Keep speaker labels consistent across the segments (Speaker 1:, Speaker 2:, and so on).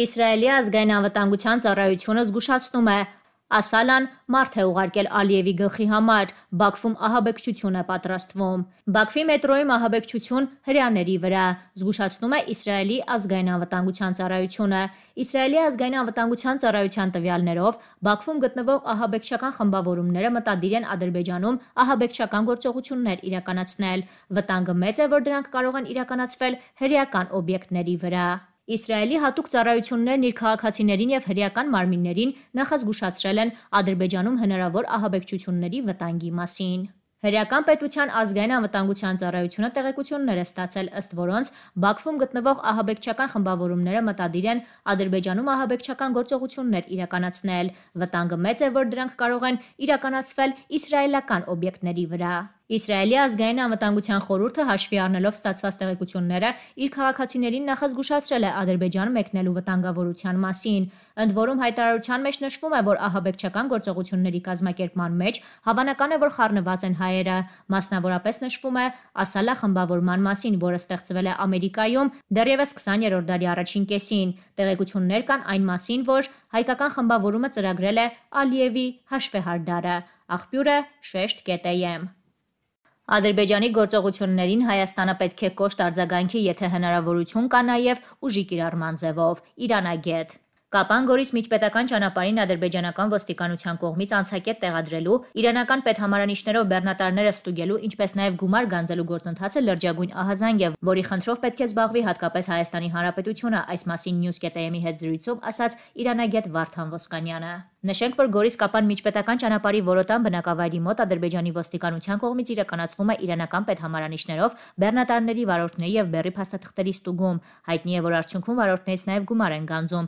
Speaker 1: Իսրայելի ազգային անվտանգության ծառայությունը զգուշացնում է. Ասալան մարդ է ուղարկել Ալիևի գլխի համար, Բաքվում ահաբեկչություն է պատրաստվում։ Բաքվի մետրոյում ահաբեկչություն հрьяաների վրա, զգուշացնում է Իսրայելի ազգային անվտանգության ծառայությունը։ Իսրայելի ազգային անվտանգության ծառայության տվյալներով Բաքվում գտնվող ահաբեկչական խմբավորումները մտադիր են Ադրբեջանում ահաբեկչական գործողություններ իրականացնել։ Վտանգը մեծ է, որ դրանք կարող են իրականացվել հրեական օբյեկտների վրա։ Իսրայելի հատուկ ծառայություններն իր քաղաքացիներին եւ հրեական մարմիններին նախազգուշացրել են Ադրբեջանում հնարավոր ահաբեկչությունների վտանգի մասին։ Հրեական պետության ազգային անվտանգության ծառայությունը տեղեկություններ է ստացել, ըստ որոնց Բաքվում գտնվող ահաբեկչական խմբավորումները մտադիր են Ադրբեջանում ահաբեկչական գործողություններ իրականացնել։ Վտանգը մեծ է, որ դրանք կարող են իրականացվել իսրայելական օբյեկտների վրա։ Իսրայելի ազգային անվտանգության խորհուրդը հաշվի առնելով ստացված տեղեկությունները իր քաղաքացիներին նախազգուշացրել է Ադրբեջան մեկնելու վտանգավորության մասին։ Ընդ որում հայտարարության մեջ նշվում է, որ ահաբեկչական գործողությունների կազմակերպման մեջ հավանական է, որ խառնված են հայերը։ Մասնավորապես նշվում է Ասալա խմբավորման մասին, որը ստեղծվել է Ամերիկայում դեռևս 20-րդ դարի առաջին կեսին։ Տեղեկություններ կան այն մասին, որ հայկական խմբավորումը ծրագրել է Ալիևի հաշվեհարդարը։ Աղբյուրը շեշտ կետեյեմ։ Ադրբեջանի գործողություններին Հայաստանը պետք է կոշտ արձագանքի, եթե հնարավորություն կա նաև ուժի կիրառման ձևով։ Իրանագետ Կապանգորից միջպետական ճանապարհին ադրբեջանական ոստիկանության կողմից անցակետ տեղադրելու, իրանական պետհամարանիշներով բեռնատարները ստուգելու, ինչպես նաև գումար գանձելու գործընթացը լրջագույն ահազանգ է, որի խնդրով պետք է զբաղվի հատկապես Հայաստանի Հանրապետությունը, այս մասին News.am-ի հետ զրույցում ասաց Իրանագետ Վարդան Ոսկանյանը։ Նշենք, որ Գորիսկապան միջպետական ճանապարհի Որոտան բնակավայրի մոտ Ադրբեջանի ոստիկանության կողմից իրականացվում է իրանական պետհամարանիշներով բեռնատարների վարորդների եւ բեռի փաստաթղթերի ստուգում։ Հայտնի է, որ արդյունքում վարորդներից նաեւ գումար են գանձում։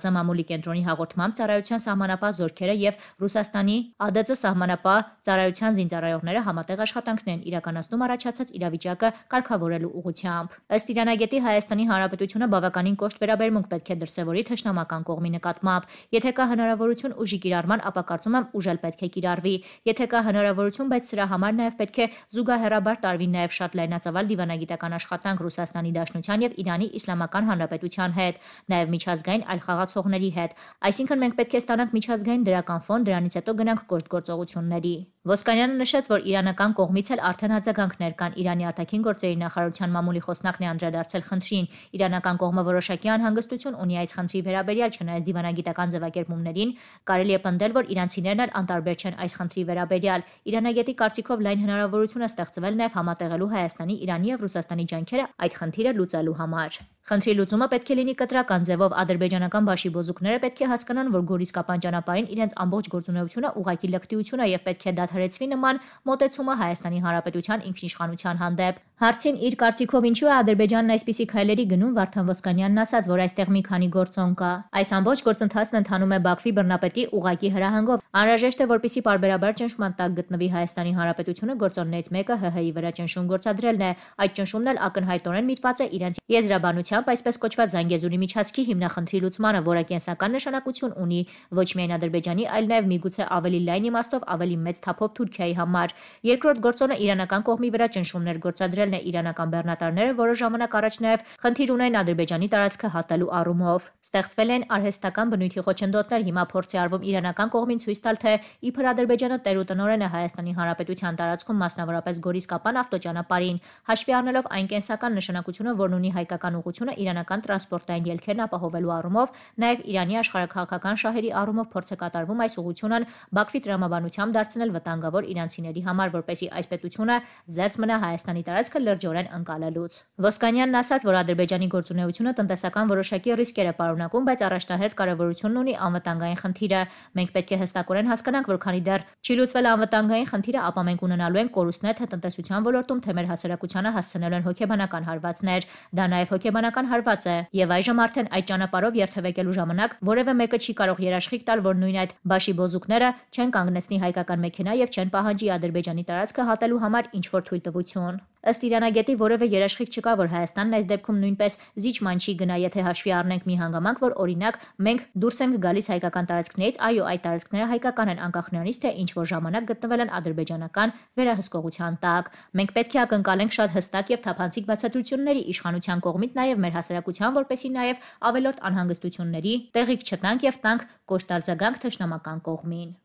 Speaker 1: ԱԱԾ մամուլի կենտրոնի հաղորդմամբ ծառայության սահմանապահ զորքերը եւ Ռուսաստանի ԱԴԾ սահմանապահ ծառայության զինծառայողները համատեղ աշխատանքներ են իրականացնում առաջացած իրավիճակը կարգավորելու ուղղությամբ։ Ըստ Իրանագետի Հայաստանի Հանրապետությունը բավականին կոշտ վերաբերմունք պետք է դրսևորի թշնամական կողմի նկատմամբ, եթե կա հնարավորություն Հանրապետություն ուժի կիրառման, ապա կարծում եմ ուժել պետք է կիրառվի։ Եթե կա հնարավորություն, բայց սրա համար նաև պետք է զուգահեռաբար տարվին նաև շատ լայնածավալ դիվանագիտական աշխատանք Ռուսաստանի Դաշնության եւ Իրանի Իսլամական Հանրապետության հետ, նաև միջազգային այլ խաղացողների հետ։ Այսինքն մենք պետք է ստանանք միջազգային դրական ֆոն, դրանից հետո գնանք գործողությունների։ Ոսկանյանը նշեց, որ Իրանական կողմից էլ արդեն արձագանքներ կան։ Իրանի արտաքին գործերի նախարարության մամուլի խոսնակն է անդրադարձել խնդրին։ Իրանական կողմը որոշակի անհանգստություն ունի այս խնդրի վերաբերյալ, չնայած դիվանագիտական ձևակերպումներին կարելի է պնդել, որ իրանցիներն էլ անտարբեր չեն այս խնդրի վերաբերյալ։ Իրանագետի կարծիքով լայն հնարավորություն է ստեղծվել նաև համատեղելու Հայաստանի, Իրանի եւ Ռուսաստանի ջանքերը այդ խնդիրը լուծելու համար։ Խնդրի լուծումը պետք է լինի կտրական ձևով։ Ադրբեջանական բաշի բոզուկները պետք է հասկանան, որ Գորիսկապան ճանապարհին իրենց ամբողջ գործունեությունը ուղակի լկտիություն է եւ պետք է դադարեցվի նման մոտեցումը Հայաստանի Հանրապետության ինքնիշխանության հանդեպ։ Հարցին իր կարծիքով ինչու է Ադրբեջանն այսպիսի քայլերի գնում Վարդան Ոսկանյանն ասաց, որ այստեղ մի քանի գործոն կա։ Այս ամբողջ գործընթացն ընթանում է Բաքվի բռնապետի ուղակի հրահանգով։ Անհրաժեշտ է, որպեսի բարբերաբար ճնշման տակ գտնվի Հայաստանի Հանրապետությունը գործոններից մեկը ՀՀ-ի վրա ճնշում գործադրելն է։ Այդ ճնշումն էլ ակնհայտորեն միտված է իրենց եզրաբանությամբ այսպես կոչված Զանգեզուրի միջածքի հիմնախնդրի լուծմանը, որը կենսական նշանակություն ունի ոչ միայն Ադրբեջանի, այլ նաև միգուցե ավելի լայն իմաստով ավելի մեծ թափով Թուրքիայի համար։ Երկրորդ գործոնը իրանական կողմի վրա ճնշումներ գործադրել հրավիրելն է իրանական բեռնատարները, որը ժամանակ առաջ նաև խնդիր ունեն Ադրբեջանի տարածքը հատելու առումով։ Ստեղծվել են արհեստական բնույթի խոչընդոտներ, հիմա փորձի արվում իրանական կողմին ցույց տալ, թե իբր Ադրբեջանը տեր ու տնորեն է Հայաստանի Հանրապետության տարածքում մասնավորապես Գորիսկապան ավտոճանապարհին, հաշվի առնելով այն կենսական նշանակությունը, որն ունի հայկական ուղությունը իրանական տրանսպորտային ելքերն ապահովելու առումով, նաև Իրանի աշխարհակահաղական շահերի առումով փորձ է կատարվում այս ուղությունն Բաքվի տրամաբանությամբ դարձնել վտանգավոր իրանցիների համար, որպեսի այս պետությունը զերծ մնա Հայաստանի տարածքը հարցը լրջորեն ընկալելուց։ Ոսկանյանն ասաց, որ Ադրբեջանի գործունեությունը տնտեսական որոշակի ռիսկեր է պարունակում, բայց առաջնահերթ կարևորությունն ունի անվտանգային խնդիրը։ Մենք պետք է հստակորեն հասկանանք, որ քանի դեռ չի լուծվել անվտանգային խնդիրը, ապա մենք ունենալու ենք կորուստներ թե տնտեսության ոլորտում, թե մեր հասարակությանը հասցնելու են հոգեբանական հարվածներ։ Դա նաև հոգեբանական հարված է, եւ այժմ արդեն այդ ճանապարհով երթևեկելու ժամանակ որևէ մեկը չի կարող երաշխիք տալ, որ նույն այդ բաշի բոզուկները չեն կանգնեցնի հայկական մեքենա եւ չեն պահանջի Ադրբեջանի տարածքը հատելու համար ինչ որ թույլ տվություն։ Ըստ Իրանագետի որևէ երաշխիք չկա, որ Հայաստանն այս դեպքում նույնպես զիջման չի գնա, եթե հաշվի առնենք մի հանգամանք, որ օրինակ մենք դուրս ենք գալիս հայկական տարածքներից, այո, այդ տարածքները հայկական են անկախ նրանից, թե ինչ որ ժամանակ գտնվել են ադրբեջանական վերահսկողության տակ։ Մենք պետք է ակնկալենք շատ հստակ եւ թափանցիկ բացատրությունների իշխանության կողմից նաեւ մեր հասարակության, որպեսի նաեւ ավելորդ անհանգստությունների տեղիք չտանք եւ տանք կոշտարձագանք թշնամական կողմին։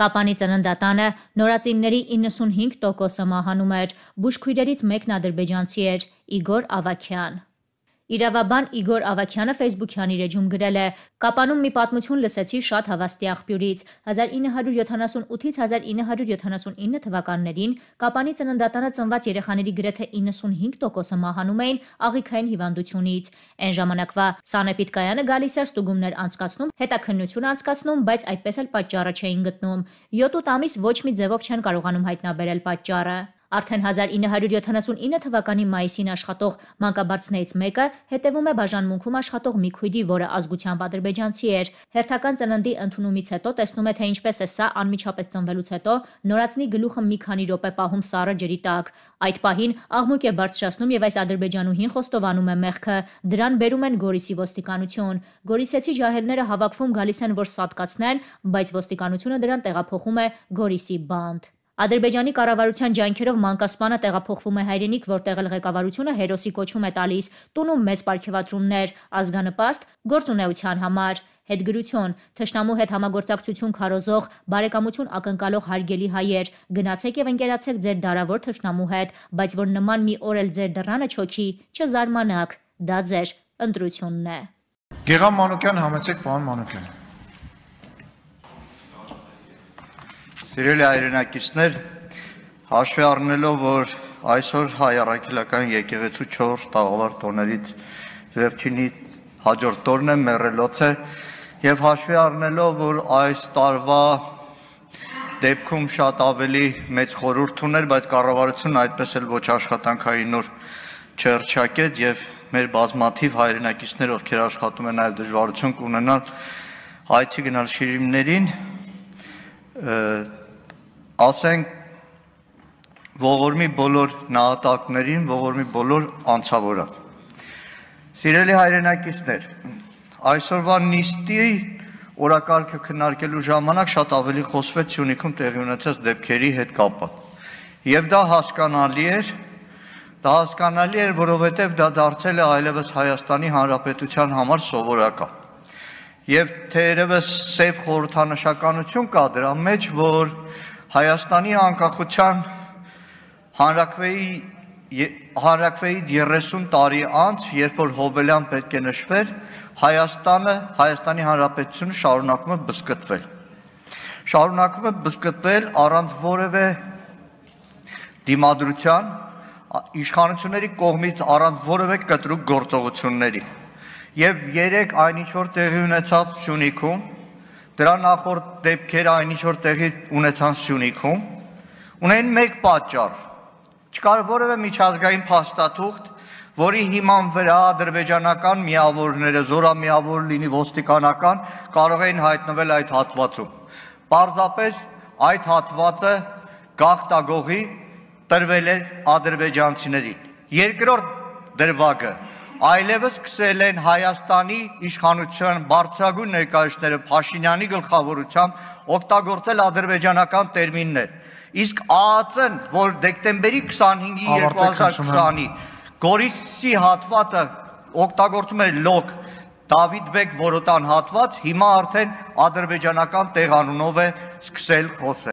Speaker 1: Կապանի ծննդատանը նորածինների 95%-ը մահանում էր, բուժքույրերից մեկն ադրբեջանցի էր՝ Իգոր Ավաքյան։ Իրավաբան Իգոր Ավակյանը Facebook-յան իր էջում գրել է. «Կապանում մի պատմություն լսեցի շատ հավաստի աղբյուրից։ 1978-ից 1979 թվականներին Կապանի ծննդատանը ծնված երեխաների գրեթե 95%-ը մահանում էին աղիքային հիվանդությունից։ Այն ժամանակվա Սանեպիդկայանը գալիս էր ստուգումներ անցկացնում, հետաքննություն անցկացնում, բայց այդպես էլ պատճառը չէին գտնում։ 7-8 ամիս ոչ մի ձևով չեն կարողանում հայտնաբերել պատճառը»։ Արդեն 1979 թվականի մայիսին աշխատող մանկաբարձներից մեկը հետևում է բաժանմունքում աշխատող մի քույրի, որը ազգությամբ ադրբեջանցի էր։ Հերթական ծննդի ընդունումից հետո տեսնում է, թե ինչպես է սա անմիջապես ծնվելուց հետո նորածնի գլուխը մի քանի րոպե պահում սառը ջրի տակ։ Այդ պահին աղմուկ է բարձրացնում եւ այս ադրբեջանուհին խոստովանում է մեղքը։ Դրան բերում են Գորիսի ոստիկանություն։ Գորիսեցի ջահելները հավաքվում գալիս են, որ սատկացնեն, բայց ոստիկանությունը դրան տեղափոխում է Գորիսի բանդ։ Ադրբեջանի կառավարության ջանքերով մանկասպանը տեղափոխվում է հայրենիք, որտեղ էլ ղեկավարությունը հերոսի կոչում է տալիս՝ տունում մեծ պարգևատրումներ, ազգանպաստ գործունեության համար։ Հետգրություն՝ Թշնամու հետ համագործակցություն քարոզող, բարեկամություն ակնկալող հարգելի հայեր, գնացեք եւ ընկերացեք ձեր դարավոր Թշնամու հետ, բայց որ նման մի օր էլ ձեր դռանը չոքի, չզարմանաք, դա ձեր ընտրությունն է։
Speaker 2: Գեգամ Մանուկյան համեցեք պարոն Մանուկյան։ Սիրելի հայրենակիցներ, հաշվի առնելով, որ այսօր հայ առաքելական եկեղեցու 4 տաղավար տոներից վերջինի հաջորդ տորն է մեռելոց է եւ հաշվի առնելով, որ այս տարվա դեպքում շատ ավելի մեծ խորհուրդ ուներ, բայց կառավարությունն այդպես էլ ոչ աշխատանքային նոր չերչակեց եւ մեր բազմաթիվ հայրենակիցներ, ովքեր աշխատում են այլ դժվարություն կունենալ այցի գնալ շիրիմներին, ասենք ողորմի բոլոր նահատակներին, ողորմի բոլոր անցավորը։ Սիրելի հայրենակիցներ, այսօրվա նիստի օրակարգը քննարկելու ժամանակ շատ ավելի խոսվեց Սյունիքում տեղի ունեցած դեպքերի հետ կապված։ Եվ դա հասկանալի էր, դա հասկանալի էր, որովհետև դա դարձել է այլևս Հայաստանի Հանրապետության համար սովորական եւ թերևս սև խորհրդանշականություն կա դրա մեջ, որ Հայաստանի անկախության հանրակրվեի հանրակրվեից 30 տարի անց, երբ որ Հոբելյան պետք է նշվեր, Հայաստանը, Հայաստանի Հանրապետությունը շարունակում է բսկտվել։ Շարունակում է բսկտվել առանց որևէ դիմադրության, իշխանությունների կողմից առանց որևէ կտրուկ գործողությունների։ Եվ երեք այնինչ որ տեղի ունեցավ Շունիքում, Դրա նախորդ դեպքերը այնինչ որ տեղի ունեցան Սյունիքում, ունեն մեկ պատճառ։ Չկար որևէ միջազգային փաստաթուղթ, որի հիման վրա ադրբեջանական միավորները, զորամիավոր լինի ոստիկանական, կարող էին հայտնվել այդ հատվածում։ Պարզապես այդ հատվածը գախտագողի տրվել էր ադրբեջանցիներին։ Երկրորդ դրվագը այլևս սկսել են Հայաստանի իշխանության բարձրագույն ներկայացները Փաշինյանի գլխավորությամբ օգտագործել ադրբեջանական տերմիններ։ Իսկ ԱԱԾ-ն, որ դեկտեմբերի 25-ի 2020-ի Գորիսի հատվածը օգտագործում է լոկ Դավիթբեկ Որոտան հատված, հիմա արդեն ադրբեջանական տեղանունով է սկսել խոսել